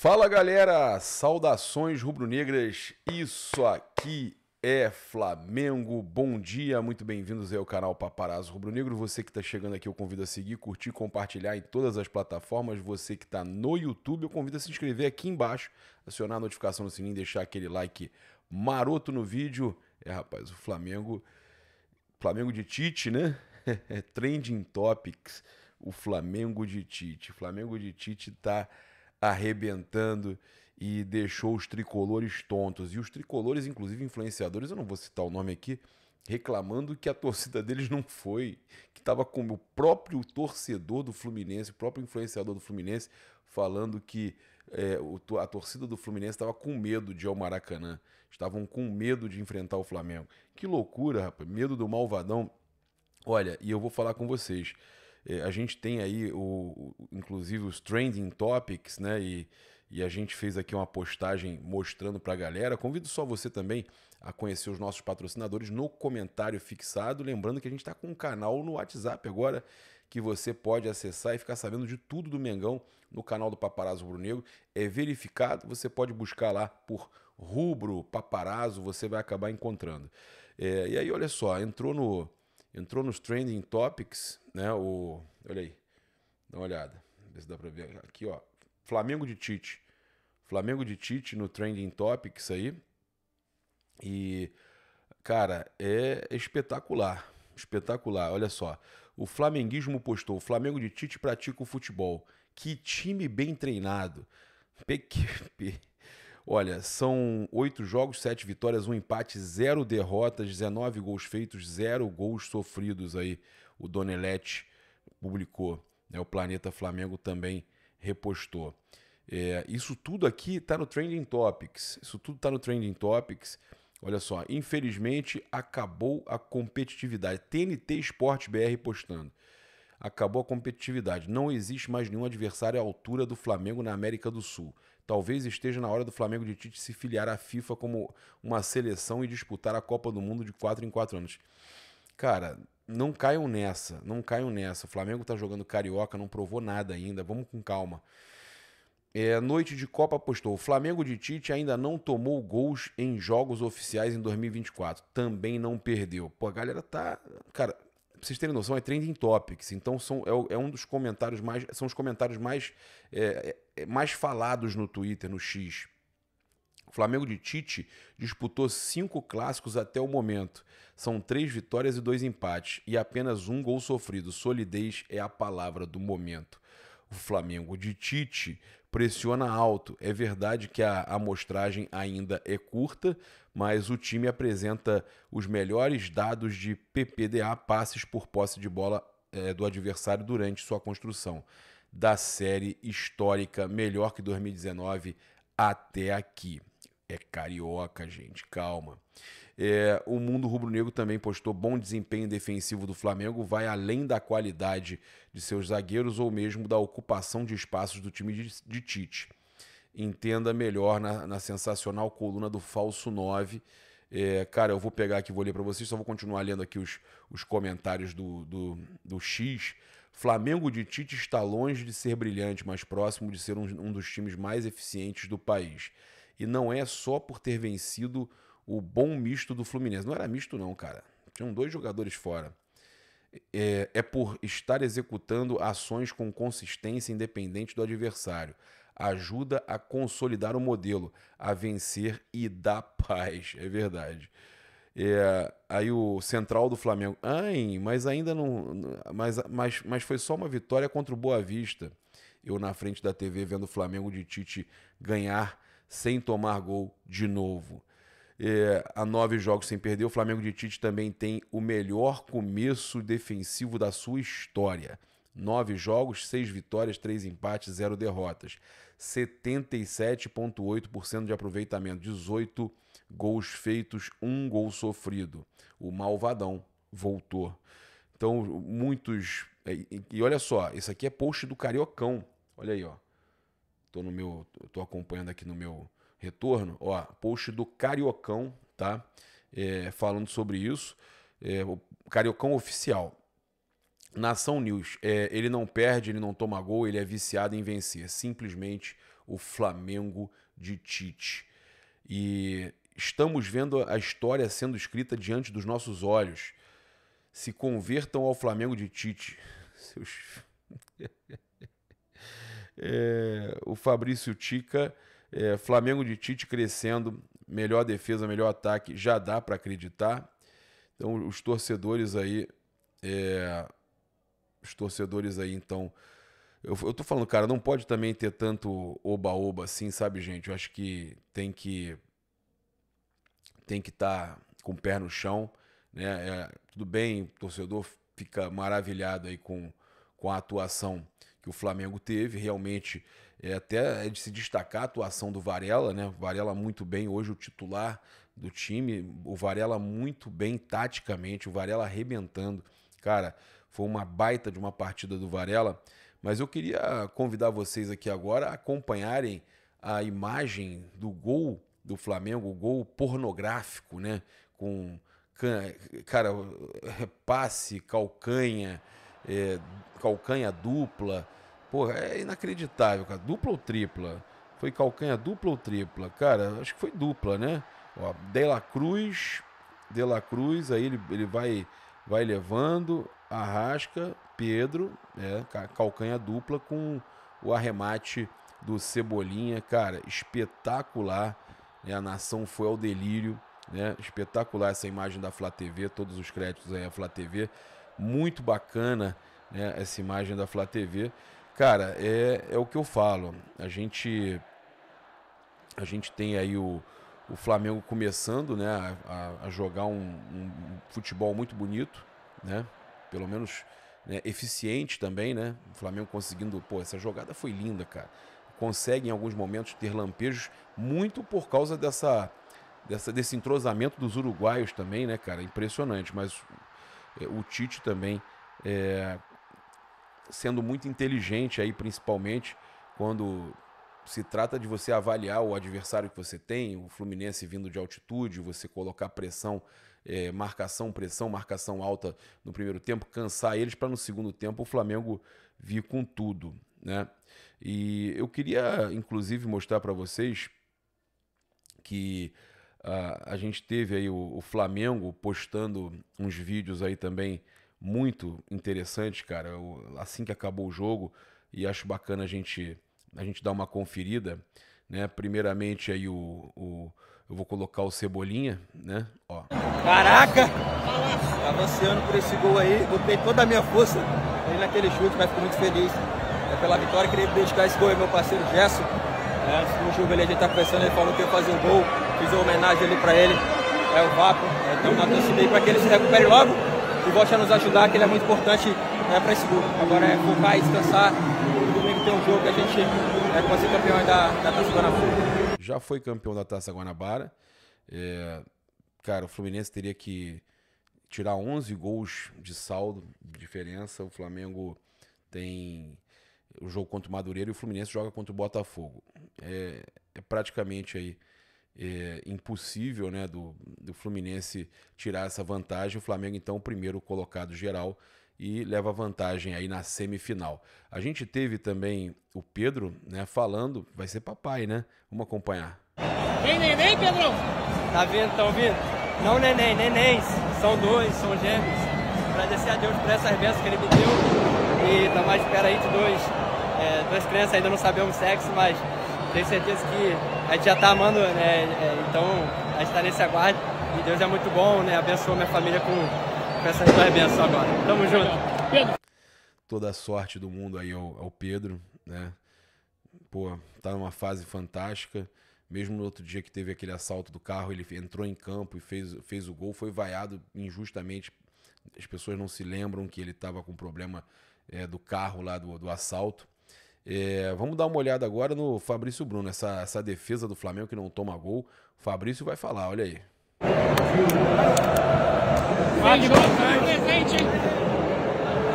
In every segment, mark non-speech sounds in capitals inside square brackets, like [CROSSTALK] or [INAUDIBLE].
Fala galera, saudações rubro-negras. Isso aqui é Flamengo. Bom dia, muito bem-vindos ao canal Paparazzo Rubro-Negro. Você que está chegando aqui, eu convido a seguir, curtir, compartilhar em todas as plataformas. Você que está no YouTube, eu convido a se inscrever aqui embaixo, acionar a notificação no sininho, deixar aquele like maroto no vídeo. É, rapaz, o Flamengo, Flamengo de Tite, né? [LAUGHS] Trending Topics. O Flamengo de Tite. Flamengo de Tite tá arrebentando e deixou os tricolores tontos. E os tricolores, inclusive influenciadores, eu não vou citar o nome aqui, reclamando que a torcida deles não foi, que estava com o próprio torcedor do Fluminense, o próprio influenciador do Fluminense, falando que é, a torcida do Fluminense estava com medo de ir ao Maracanã, estavam com medo de enfrentar o Flamengo. Que loucura, rapaz, medo do malvadão. Olha, e eu vou falar com vocês. É, a gente tem aí, o, inclusive, os trending topics, né? E, e a gente fez aqui uma postagem mostrando para a galera. Convido só você também a conhecer os nossos patrocinadores no comentário fixado. Lembrando que a gente está com um canal no WhatsApp agora que você pode acessar e ficar sabendo de tudo do Mengão no canal do Paparazzo Rubro Negro É verificado, você pode buscar lá por rubro, paparazzo, você vai acabar encontrando. É, e aí, olha só, entrou no, entrou nos trending topics, né? O, olha aí, dá uma olhada, ver se dá para ver aqui, ó. Flamengo de Tite, Flamengo de Tite no trending topics aí. E cara, é espetacular, espetacular. Olha só, o flamenguismo postou: Flamengo de Tite pratica o futebol. Que time bem treinado. PQP. Olha, são oito jogos, sete vitórias, um empate, zero derrotas, 19 gols feitos, zero gols sofridos aí. O Donelete publicou, né? O Planeta Flamengo também repostou. É, isso tudo aqui está no Trending Topics. Isso tudo está no Trending Topics. Olha só, infelizmente acabou a competitividade. TNT Sport BR postando. Acabou a competitividade. Não existe mais nenhum adversário à altura do Flamengo na América do Sul. Talvez esteja na hora do Flamengo de Tite se filiar à FIFA como uma seleção e disputar a Copa do Mundo de 4 em 4 anos. Cara, não caiam nessa, não caiam nessa. O Flamengo tá jogando carioca, não provou nada ainda. Vamos com calma. É, noite de Copa apostou. O Flamengo de Tite ainda não tomou gols em jogos oficiais em 2024. Também não perdeu. Pô, a galera tá. Cara, pra vocês terem noção, é trending topics. Então são, é, é um dos comentários mais. São os comentários mais, é, é, é, mais falados no Twitter, no X. O Flamengo de Tite disputou cinco clássicos até o momento. São três vitórias e dois empates. E apenas um gol sofrido. Solidez é a palavra do momento. O Flamengo de Tite pressiona alto. É verdade que a amostragem ainda é curta, mas o time apresenta os melhores dados de PPDA, passes por posse de bola é, do adversário durante sua construção, da série histórica melhor que 2019 até aqui. É carioca, gente, calma. É, o mundo rubro-negro também postou bom desempenho defensivo do Flamengo, vai além da qualidade de seus zagueiros ou mesmo da ocupação de espaços do time de, de Tite entenda melhor na, na sensacional coluna do Falso 9. É, cara, eu vou pegar aqui, vou ler para vocês, só vou continuar lendo aqui os, os comentários do, do, do X. Flamengo de Tite está longe de ser brilhante, mas próximo de ser um, um, dos times mais eficientes do país. E não é só por ter vencido o bom misto do Fluminense. Não era misto, não, cara. Tinham dois jogadores fora. É, é por estar executando ações com consistência independente do adversário ajuda a consolidar o modelo, a vencer e dar paz. É verdade. É, aí o central do Flamengo, ai, mas ainda não. Mas, mas, mas foi só uma vitória contra o Boa Vista. Eu na frente da TV vendo o Flamengo de Tite ganhar sem tomar gol de novo. É, a nove jogos sem perder, o Flamengo de Tite também tem o melhor começo defensivo da sua história. 9 jogos, 6 vitórias, 3 empates, 0 derrotas. 77,8% de aproveitamento, 18 gols feitos, 1 gol sofrido. O malvadão voltou. Então, muitos. É, e olha só, isso aqui é post do Cariocão. Olha aí, ó. Tô no meu. Tô acompanhando aqui no meu retorno. Ó, post do Cariocão, tá? É, falando sobre isso. É, o Cariocão oficial. Nação News, é, ele não perde, ele não toma gol, ele é viciado em vencer. Simplesmente o Flamengo de Tite. E estamos vendo a história sendo escrita diante dos nossos olhos. Se convertam ao Flamengo de Tite. [LAUGHS] Seus. [LAUGHS] É, o Fabrício Tica, é, Flamengo de Tite crescendo, melhor defesa, melhor ataque, já dá para acreditar. Então, os torcedores aí é, os torcedores aí, então. Eu, eu tô falando, cara, não pode também ter tanto oba-oba assim, sabe, gente? Eu acho que tem que. Tem que estar tá com o pé no chão, né? É, tudo bem, o torcedor fica maravilhado aí com, com a atuação que o Flamengo teve, realmente. É até é de se destacar a atuação do Varela, né? Varela muito bem, hoje o titular do time, o Varela muito bem taticamente, o Varela arrebentando. Cara, foi uma baita de uma partida do Varela. Mas eu queria convidar vocês aqui agora a acompanharem a imagem do gol do Flamengo, o gol pornográfico, né? Com cara, repasse, é, calcanha, é, calcanha dupla. Porra, é inacreditável, cara. Dupla ou tripla? Foi calcanha dupla ou tripla? Cara, acho que foi dupla, né? Ó, De La Cruz, De La Cruz, aí ele, ele vai, vai levando. Arrasca, Pedro, é, calcanha dupla com o arremate do Cebolinha, cara, espetacular. Né? A nação foi ao delírio, né? Espetacular essa imagem da Flá TV, todos os créditos aí à Flá TV. Muito bacana, né? Essa imagem da Flá TV. Cara, é, é o que eu falo. A gente a gente tem aí o, o Flamengo começando, né, a, a jogar um, um futebol muito bonito, né? pelo menos né, eficiente também, né? O Flamengo conseguindo, pô, essa jogada foi linda, cara. Consegue em alguns momentos ter lampejos muito por causa dessa, dessa desse entrosamento dos uruguaios também, né, cara? Impressionante, mas é, o Tite também é, sendo muito inteligente aí, principalmente quando se trata de você avaliar o adversário que você tem, o Fluminense vindo de altitude, você colocar pressão, é, marcação, pressão, marcação alta no primeiro tempo, cansar eles para no segundo tempo o Flamengo vir com tudo, né? E eu queria, inclusive, mostrar para vocês que a, ah, a gente teve aí o, o, Flamengo postando uns vídeos aí também muito interessantes, cara. assim que acabou o jogo, e acho bacana a gente a gente dar uma conferida, né? Primeiramente aí o, o eu vou colocar o Cebolinha, né? Ó. Caraca! Avançando por esse gol aí, botei toda a minha força aí naquele chute, mas fico muito feliz é pela vitória. Queria dedicar esse gol aí meu parceiro Jesso. É, no jogo ali a gente tá pensando, ele falou que ia fazer o gol, fiz uma homenagem ali pra ele. É o Vapo, é, então na torcida aí pra que ele se recupere logo e volte a nos ajudar, que ele é muito importante né, pra esse gol. Agora é focar e descansar que um jogo que a gente é, pode ser campeão da, da Taça Guanabara. Já foi campeão da Taça Guanabara. É, cara, o Fluminense teria que tirar 11 gols de saldo, de diferença. O Flamengo tem o jogo contra o Madureira e o Fluminense joga contra o Botafogo. É, é praticamente aí é, impossível né, do, do Fluminense tirar essa vantagem. O Flamengo, então, o primeiro colocado geral e leva vantagem aí na semifinal. A gente teve também o Pedro, né, falando, vai ser papai, né? Vamos acompanhar. Vem neném, Pedrão? Tá vindo, tão tá vindo. Não neném, nenéns. São dois, são gêmeos. Agradecer a Deus por essas bênçãos que ele me deu. E tá mais espera aí de dois. É, duas crianças ainda não sabemos o sexo, mas tenho certeza que a gente já tá amando, né? É, então a gente tá nesse aguardo. E Deus é muito bom, né? Abençoa minha família com Peço as tuas benção agora. Tamo junto. Pedro. Toda a sorte do mundo aí ao, ao Pedro, né? Pô, tá numa fase fantástica. Mesmo no outro dia que teve aquele assalto do carro, ele entrou em campo e fez, fez o gol, foi vaiado injustamente. As pessoas não se lembram que ele estava com problema é, do carro lá do, do assalto. É, vamos dar uma olhada agora no Fabrício Bruno, essa, essa defesa do Flamengo que não toma gol. O Fabrício vai falar, olha aí.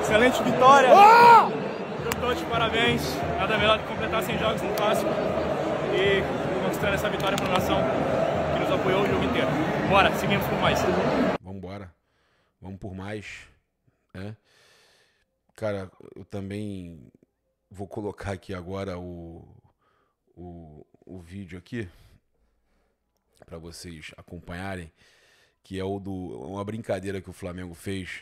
Excelente vitória. Oh! Estou parabéns. Nada melhor que completar 100 jogos no clássico e conquistar essa vitória para a nação que nos apoiou o jogo inteiro. Bora, seguimos por mais. Vamos embora. Vamos por mais. É. Cara, eu também vou colocar aqui agora o, o, o vídeo aqui para vocês acompanharem, que é o do uma brincadeira que o Flamengo fez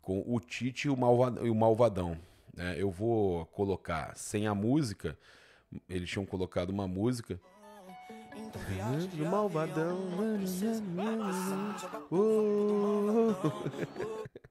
com o Tite e o, Malvadão. o Malvadão né? Eu vou colocar sem a música, eles tinham colocado uma música. Do malvadão. Oh. [LAUGHS]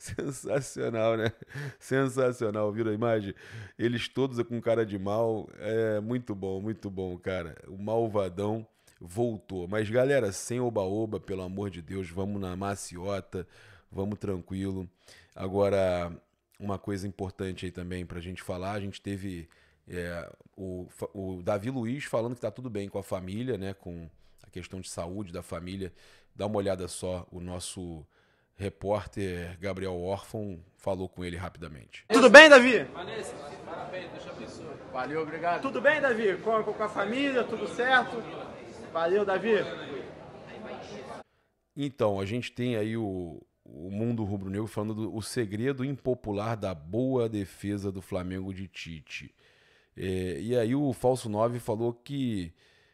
[LAUGHS] Sensacional, né? Sensacional, viram a imagem? Eles todos com cara de mal. É muito bom, muito bom, cara. O malvadão voltou. Mas galera, sem oba-oba, pelo amor de Deus, vamos na maciota, vamos tranquilo. Agora, uma coisa importante aí também pra gente falar, a gente teve é, o, o Davi Luiz falando que tá tudo bem com a família, né, com a questão de saúde da família. Dá uma olhada só, o nosso repórter Gabriel Orfão falou com ele rapidamente. Tudo bem, Davi? Vanessa, parabéns, Deus abençoe. Valeu, obrigado. Tudo bem, Davi? Com, com a família, tudo certo? Valeu, Davi. Então, a gente tem aí o, o mundo rubro-negro falando do o segredo impopular da boa defesa do Flamengo de Tite. É, e aí o Falso 9 falou que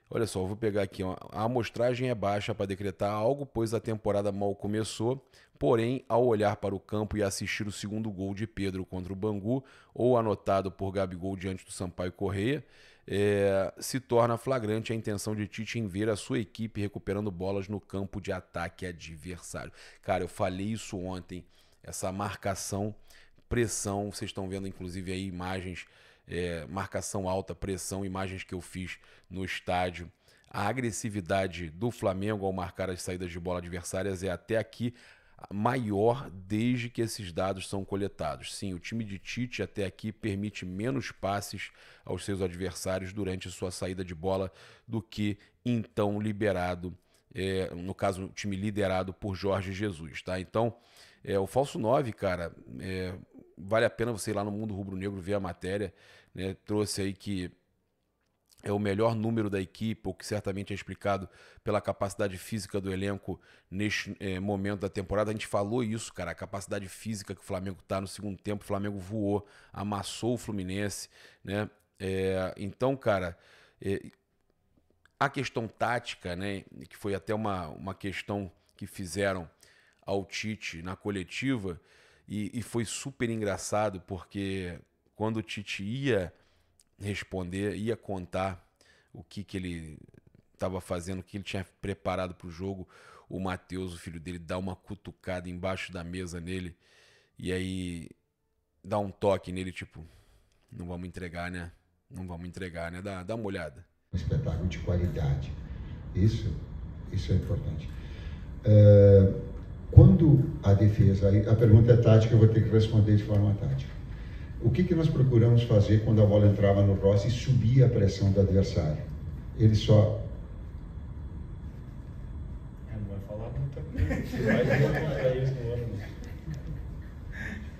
Olha só, vou pegar aqui. Ó. A amostragem é baixa para decretar algo, pois a temporada mal começou. Porém, ao olhar para o campo e assistir o segundo gol de Pedro contra o Bangu, ou anotado por Gabigol diante do Sampaio Correia, é, se torna flagrante a intenção de Tite em ver a sua equipe recuperando bolas no campo de ataque adversário. Cara, eu falei isso ontem. Essa marcação, pressão, vocês estão vendo inclusive aí imagens é, marcação alta, pressão, imagens que eu fiz no estádio. A agressividade do Flamengo ao marcar as saídas de bola adversárias é até aqui maior desde que esses dados são coletados. Sim, o time de Tite até aqui permite menos passes aos seus adversários durante sua saída de bola do que então liberado, é, no caso, o time liderado por Jorge Jesus, tá? Então, é, o falso 9, cara, é, vale a pena você ir lá no Mundo Rubro Negro ver a matéria. Né? Trouxe aí que é o melhor número da equipe, o que certamente é explicado pela capacidade física do elenco neste é, momento da temporada. A gente falou isso, cara, a capacidade física que o Flamengo está no segundo tempo. O Flamengo voou, amassou o Fluminense, né? É, então, cara, é, a questão tática, né, que foi até uma, uma questão que fizeram ao Tite na coletiva, e, e foi super engraçado porque quando o Tite ia responder, ia contar o que, que ele estava fazendo, o que ele tinha preparado para o jogo, o Matheus, o filho dele, dá uma cutucada embaixo da mesa nele e aí dá um toque nele, tipo, não vamos entregar, né? Não vamos entregar, né? Dá, dá uma olhada. Um espetáculo de qualidade. Isso, isso é importante. Uh quando a defesa, a pergunta é tática, eu vou ter que responder de forma tática. O que, que nós procuramos fazer quando a bola entrava no Rossi e subia a pressão do adversário? Ele só. É, não vai falar muita coisa.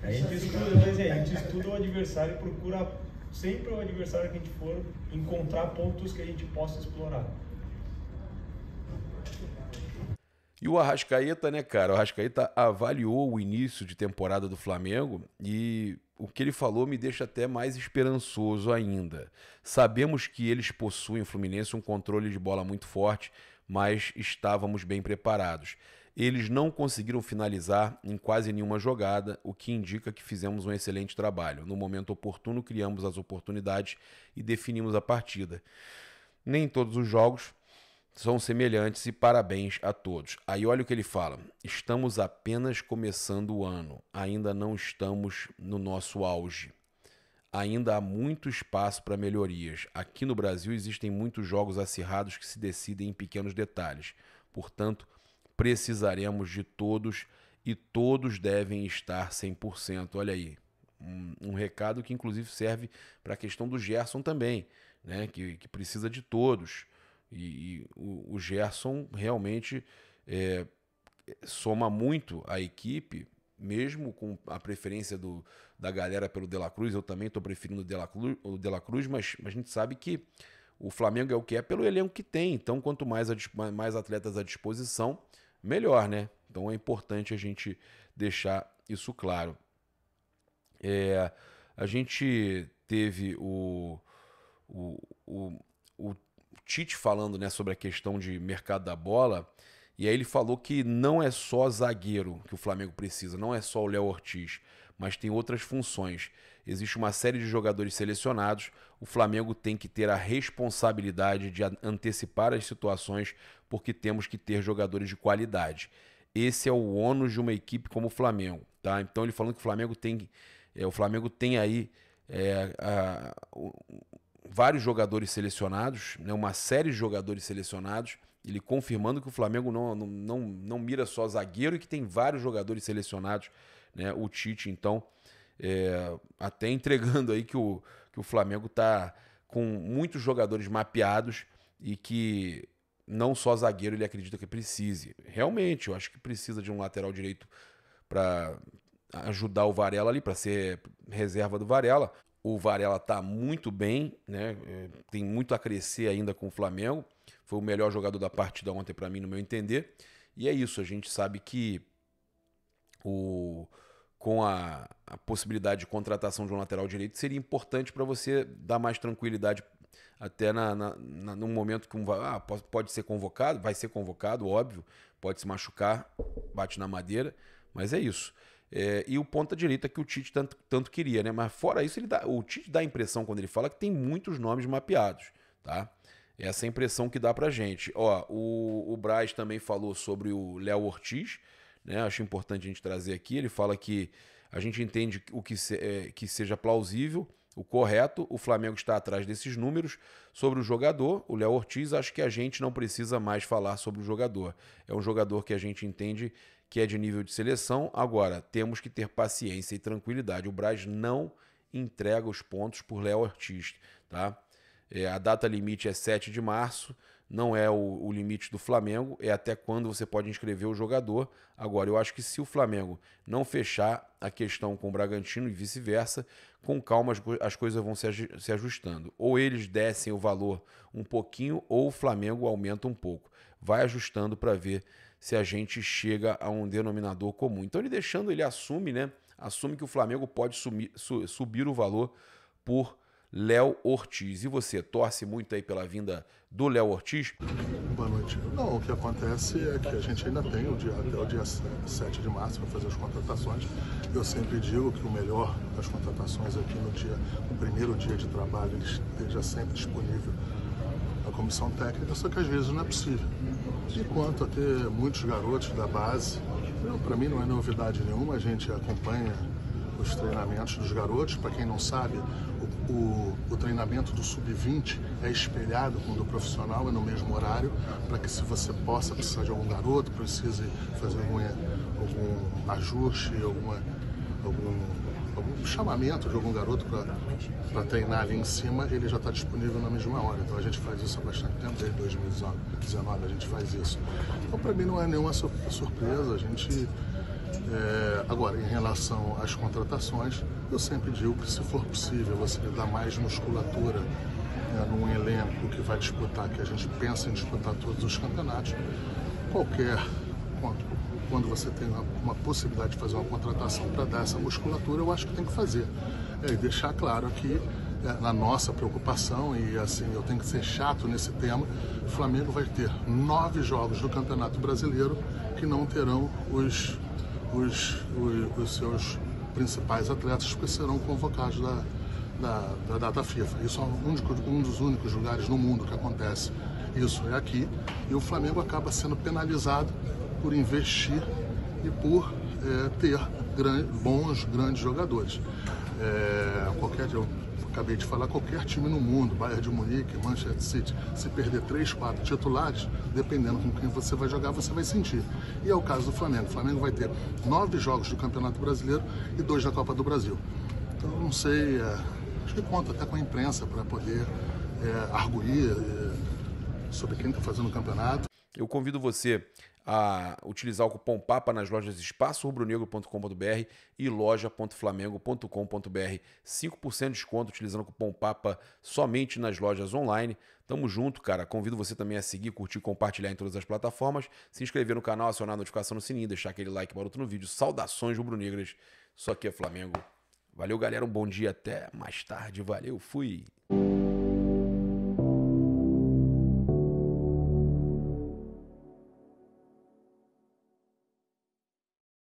É a gente estuda, é, a gente estuda o adversário e procura sempre o adversário que a gente for encontrar pontos que a gente possa explorar. E o Arrascaeta, né, cara? O Arrascaeta avaliou o início de temporada do Flamengo e o que ele falou me deixa até mais esperançoso ainda. Sabemos que eles possuem, o Fluminense, um controle de bola muito forte, mas estávamos bem preparados. Eles não conseguiram finalizar em quase nenhuma jogada, o que indica que fizemos um excelente trabalho. No momento oportuno, criamos as oportunidades e definimos a partida. Nem todos os jogos são semelhantes e parabéns a todos. Aí olha o que ele fala: estamos apenas começando o ano, ainda não estamos no nosso auge. Ainda há muito espaço para melhorias. Aqui no Brasil existem muitos jogos acirrados que se decidem em pequenos detalhes. Portanto, precisaremos de todos e todos devem estar 100%. Olha aí, um, um recado que inclusive serve para a questão do Gerson também, né? que, que precisa de todos. E, e o, o, Gerson realmente é, soma muito à equipe, mesmo com a preferência do, da galera pelo De La Cruz. Eu também estou preferindo o De, La Cruz, o De La Cruz, mas, mas a gente sabe que o Flamengo é o que é pelo elenco que tem. Então, quanto mais, a, mais atletas à disposição, melhor, né? Então é importante a gente deixar isso claro. É, a gente teve o, o, o, o Tite falando né, sobre a questão de mercado da bola. E aí ele falou que não é só zagueiro que o Flamengo precisa, não é só o Léo Ortiz, mas tem outras funções. Existe uma série de jogadores selecionados, o Flamengo tem que ter a responsabilidade de antecipar as situações, porque temos que ter jogadores de qualidade. Esse é o ônus de uma equipe como o Flamengo, tá? Então ele falando que o Flamengo tem, é, o Flamengo tem aí é, a, vários jogadores selecionados, né, uma série de jogadores selecionados, ele confirmando que o Flamengo não, não, não, não mira só zagueiro e que tem vários jogadores selecionados. Né? O Tite, então, é, até [LAUGHS] entregando aí que o, que o Flamengo está com muitos jogadores mapeados e que não só zagueiro ele acredita que precise. Realmente, eu acho que precisa de um lateral direito para ajudar o Varela ali, para ser reserva do Varela. O Varela está muito bem, né? É, tem muito a crescer ainda com o Flamengo. Foi o melhor jogador da partida ontem para mim, no meu entender. E é isso, a gente sabe que o, com a, a possibilidade de contratação de um lateral direito seria importante para você dar mais tranquilidade até na, na, na, num momento que um, ah, pode ser convocado, vai ser convocado, óbvio, pode se machucar, bate na madeira, mas é isso. É, e o ponta-direita que o Tite tanto, tanto queria, né? Mas fora isso, ele dá, o Tite dá a impressão quando ele fala que tem muitos nomes mapeados, tá? É essa é a impressão que dá pra gente. Ó, o, o Braz também falou sobre o Léo Ortiz, né? Acho importante a gente trazer aqui. Ele fala que a gente entende o que, se, é, que seja plausível, o correto. O Flamengo está atrás desses números. Sobre o jogador, o Léo Ortiz, acho que a gente não precisa mais falar sobre o jogador. É um jogador que a gente entende que é de nível de seleção. Agora, temos que ter paciência e tranquilidade. O Braz não entrega os pontos por Léo Ortiz. Tá? É, a data limite é 7 de março, não é o, o, limite do Flamengo, é até quando você pode inscrever o jogador. Agora, eu acho que se o Flamengo não fechar a questão com o Bragantino e vice-versa, com calma as, as coisas vão se, se ajustando. Ou eles descem o valor um pouquinho, ou o Flamengo aumenta um pouco. Vai ajustando para ver se a gente chega a um denominador comum. Então ele deixando, ele assume, né? Assume que o Flamengo pode sumir, su, subir o valor por Léo Ortiz. E você torce muito aí pela vinda do Léo Ortiz? Boa noite. Não, o que acontece é que a gente ainda tem o dia, até o dia 7 de março para fazer as contratações. Eu sempre digo que o melhor das contratações aqui é no dia, no primeiro dia de trabalho, ele esteja sempre disponível comissão técnica, só que às vezes não é possível. Enquanto quanto a ter muitos garotos da base, para mim não é novidade nenhuma, a gente acompanha os treinamentos dos garotos. Para quem não sabe, o, o, o treinamento do sub-20 é espelhado com o do profissional, é no mesmo horário, para que se você possa precisar de algum garoto, precise fazer algum, algum ajuste, alguma, algum chamamento de algum garoto para treinar ali em cima, ele já está disponível na mesma hora. Então a gente faz isso há bastante tempo, desde 2019 a gente faz isso. Então para mim não é nenhuma surpresa, a gente. É, agora, em relação às contratações, eu sempre digo que se for possível você dar mais musculatura né, num elenco que vai disputar, que a gente pensa em disputar todos os campeonatos, qualquer quando você tem uma, uma possibilidade de fazer uma contratação para dar essa musculatura, eu acho que tem que fazer. É, e deixar claro que é, na nossa preocupação, e assim, eu tenho que ser chato nesse tema, o Flamengo vai ter nove jogos do Campeonato Brasileiro que não terão os, os, os, os seus principais atletas que serão convocados da, da, da data FIFA. Isso é um, um dos únicos lugares no mundo que acontece isso é aqui, e o Flamengo acaba sendo penalizado por investir e por é, ter gran, bons, grandes jogadores. É, qualquer, eu acabei de falar, qualquer time no mundo, Bayern de Munique, Manchester City, se perder três, quatro titulares, dependendo com quem você vai jogar, você vai sentir. E é o caso do Flamengo. O Flamengo vai ter nove jogos do Campeonato Brasileiro e dois da Copa do Brasil. Então, não sei, é, acho que conta até com a imprensa para poder é, arguir é, sobre quem está fazendo o campeonato. Eu convido você a utilizar o cupom PAPA nas lojas espaçorubronegro.com.br e loja.flamengo.com.br. 5% de desconto utilizando o cupom PAPA somente nas lojas online. Tamo junto, cara. Convido você também a seguir, curtir, compartilhar em todas as plataformas, se inscrever no canal, acionar a notificação no sininho, deixar aquele like maroto no vídeo. Saudações rubro-negras. Só que é Flamengo. Valeu, galera. Um bom dia. Até mais tarde. Valeu. Fui.